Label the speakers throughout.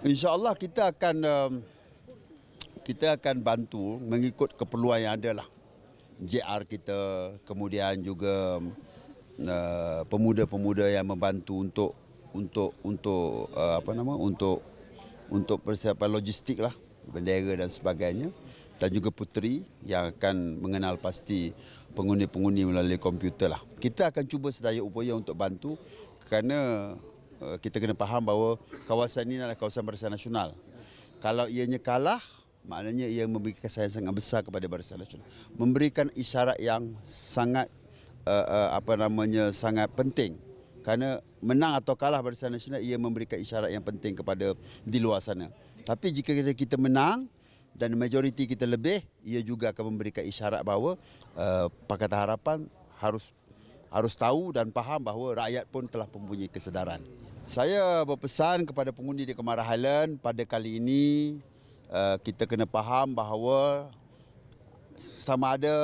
Speaker 1: InsyaAllah kita akan um, kita akan bantu mengikut keperluan yang ada lah. JR kita, kemudian juga um, uh, pemuda-pemuda yang membantu untuk untuk untuk uh, apa nama untuk untuk persiapan logistik lah bendera dan sebagainya dan juga puteri yang akan mengenal pasti pengundi-pengundi melalui komputer lah. Kita akan cuba sedaya upaya untuk bantu kerana Eh, kita kena faham bahawa kawasan ini adalah kawasan barisan nasional. Kalau ianya kalah, maknanya ia memberikan kesan sangat besar kepada barisan nasional. Memberikan isyarat yang sangat uh, uh, apa namanya sangat penting. Kerana menang atau kalah barisan nasional ia memberikan isyarat yang penting kepada di luar sana. Tapi jika kita, kita menang dan majoriti kita lebih, ia juga akan memberikan isyarat bahawa uh, Pakatan Harapan harus harus tahu dan faham bahawa rakyat pun telah mempunyai kesedaran. Saya berpesan kepada pengundi di Kemara Highland pada kali ini eh, kita kena faham bahawa sama ada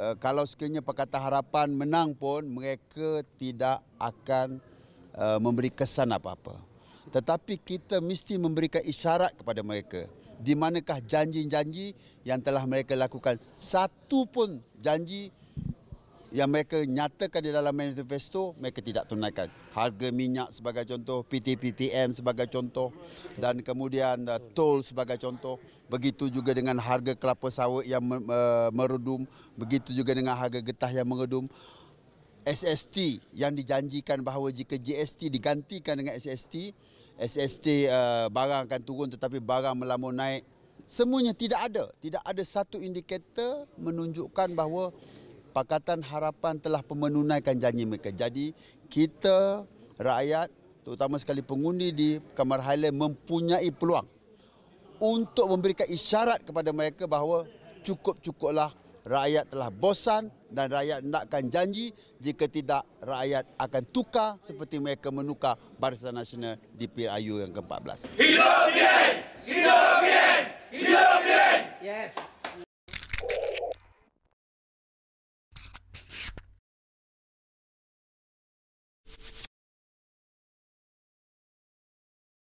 Speaker 1: eh, kalau sekiranya Pakatan Harapan menang pun mereka tidak akan eh, memberi kesan apa-apa. Tetapi kita mesti memberikan isyarat kepada mereka di manakah janji-janji yang telah mereka lakukan. Satu pun janji yang mereka nyatakan di dalam manifesto mereka tidak tunaikan harga minyak sebagai contoh PTPTM sebagai contoh dan kemudian uh, tol sebagai contoh begitu juga dengan harga kelapa sawit yang uh, meredum begitu juga dengan harga getah yang meredum SST yang dijanjikan bahawa jika GST digantikan dengan SST SST uh, barang akan turun tetapi barang melamun naik semuanya tidak ada tidak ada satu indikator menunjukkan bahawa Pakatan Harapan telah menunaikan janji mereka. Jadi kita rakyat terutama sekali pengundi di Kamar Highland mempunyai peluang untuk memberikan isyarat kepada mereka bahawa cukup-cukuplah rakyat telah bosan dan rakyat nakkan janji jika tidak rakyat akan tukar seperti mereka menukar Barisan Nasional di PRU yang ke-14. Hidup Hidup Hidup Yes.